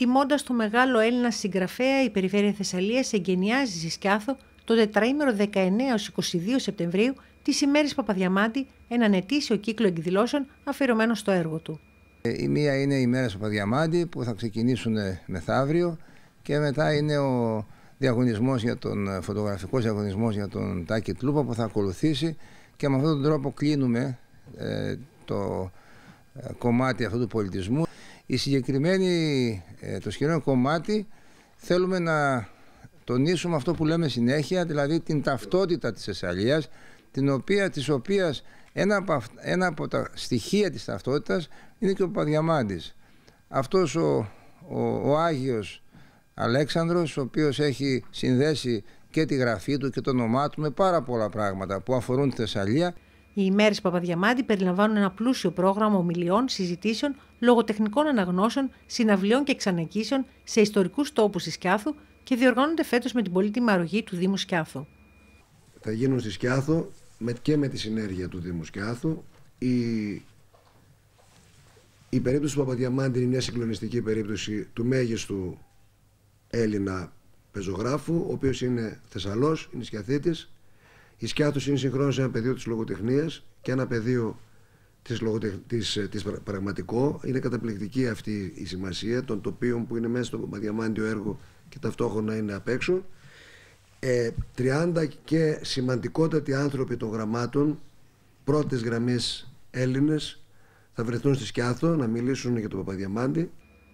Τιμώντα το μεγάλο Έλληνα συγγραφέα, η Περιφέρεια Θεσσαλίας εγκαινιάζει στη Σκιάθο το τετραήμερο 19-22 Σεπτεμβρίου τη ημέρα Παπαδιαμάντη έναν ετήσιο κύκλο εκδηλώσεων αφιερωμένο στο έργο του. Ε, η μία είναι η ημέρα Παπαδιαμάντη που θα ξεκινήσουν μεθαύριο και μετά είναι ο διαγωνισμός για τον φωτογραφικός διαγωνισμός για τον Τάκη Τλούπα που θα ακολουθήσει και με αυτόν τον τρόπο κλείνουμε ε, το ε, κομμάτι αυτού του πολιτισμού. Η συγκεκριμένη, ε, το συγκεκριμένο κομμάτι θέλουμε να τονίσουμε αυτό που λέμε συνέχεια, δηλαδή την ταυτότητα της Θεσσαλίας, την οποία, της οποίας ένα από, ένα τα στοιχεία της ταυτότητας είναι και ο Παδιαμάντης. Αυτός ο, ο, ο Άγιος Αλέξανδρος, ο οποίος έχει συνδέσει και τη γραφή του και το όνομά του με πάρα πολλά πράγματα που αφορούν τη Θεσσαλία. Οι ημέρες Παπαδιαμάντη περιλαμβάνουν ένα πλούσιο πρόγραμμα ομιλιών, συζητήσεων, λογοτεχνικών αναγνώσεων, συναυλίων και εξανακήσεων σε ιστορικούς τόπους της Σκιάθου και διοργάνονται φέτος με την πολύτιμη αρρωγή του Δήμου Σκιάθου. Θα γίνουν στη Σκιάθου και με τη συνέργεια του Δήμου Σκιάθου. Η, η περίπτωση του Παπαδιαμάντη είναι μια συγκλονιστική περίπτωση του μέγιστου Έλληνα πεζογράφου, ο οποίος είναι Θεσσαλός, είναι σκιαθήτης. Η σκιά τους είναι συγχρόνως ένα πεδίο της λογοτεχνίας και ένα πεδίο της, της, ε, της πραγματικό. Είναι καταπληκτική αυτή η σημασία των τοπίων που είναι μέσα στο Παπαδιαμάντιο έργο και ταυτόχρονα είναι απ' έξω. Ε, 30 και σημαντικότατοι άνθρωποι των γραμμάτων, πρώτες γραμμές Έλληνες, θα βρεθούν στη Σκιάθο να μιλήσουν για το Παπαδιαμάντη.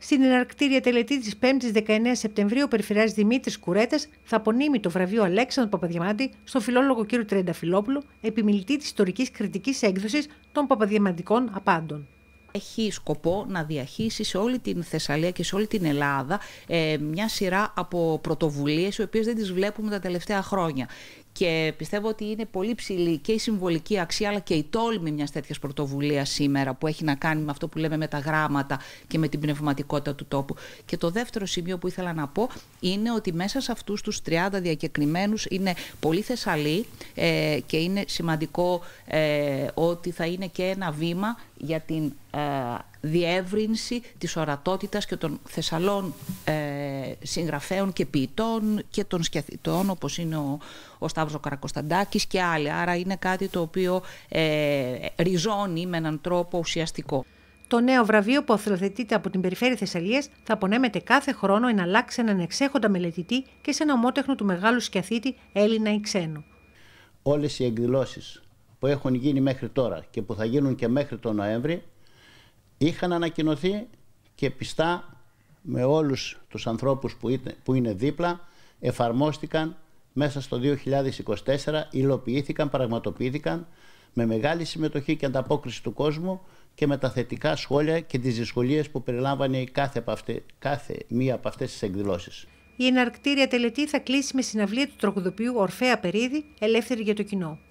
Στην εναρκτήρια τελετή της 5η 19 Σεπτεμβρίου, ο Περιφερειάς Δημήτρης Κουρέτας θα απονείμει το βραβείο Αλέξανδρου Παπαδιαμάντη στον φιλόλογο κ. Τρενταφυλόπουλο, επιμιλητή της ιστορικής κριτικής έκδοσης των Παπαδιαμαντικών Απάντων έχει σκοπό να διαχύσει σε όλη την Θεσσαλία και σε όλη την Ελλάδα ε, μια σειρά από πρωτοβουλίες, οι οποίες δεν τις βλέπουμε τα τελευταία χρόνια. Και πιστεύω ότι είναι πολύ ψηλή και η συμβολική αξία αλλά και η τόλμη μιας τέτοιας πρωτοβουλίας σήμερα που έχει να κάνει με αυτό που λέμε με τα γράμματα και με την πνευματικότητα του τόπου. Και το δεύτερο σημείο που ήθελα να πω είναι ότι μέσα σε αυτούς τους 30 διακεκριμένους είναι πολύ Θεσσαλοί ε, και είναι σημαντικό ε, ότι θα είναι και ένα βήμα για την ε, διεύρυνση της ορατότητας και των Θεσσαλών ε, συγγραφέων και ποιητών και των σκιαθητών όπως είναι ο, ο Σταύρος Καρακοσταντάκης και άλλοι. Άρα είναι κάτι το οποίο ε, ριζώνει με έναν τρόπο ουσιαστικό. Το νέο βραβείο που αθλοθετείται από την περιφέρεια Θεσσαλίας θα απονέμεται κάθε χρόνο εναλλάξει σε έναν εξέχοντα μελετητή και σε ένα ομότεχνο του μεγάλου σκιαθήτη Έλληνα ή ξένου. Όλες οι εκδηλώσεις που έχουν γίνει μέχρι τώρα και που θα γίνουν και μέχρι τον Νοέμβρη είχαν ανακοινωθεί και πιστά με όλους τους ανθρώπους που, είναι δίπλα εφαρμόστηκαν μέσα στο 2024, υλοποιήθηκαν, πραγματοποιήθηκαν με μεγάλη συμμετοχή και ανταπόκριση του κόσμου και με τα θετικά σχόλια και τις δυσκολίες που περιλάμβανε κάθε, αυτή, κάθε μία από αυτές τις εκδηλώσεις. Η εναρκτήρια τελετή θα κλείσει με συναυλία του τροχοδοποιού Ορφέα Περίδη, ελεύθερη για το κοινό.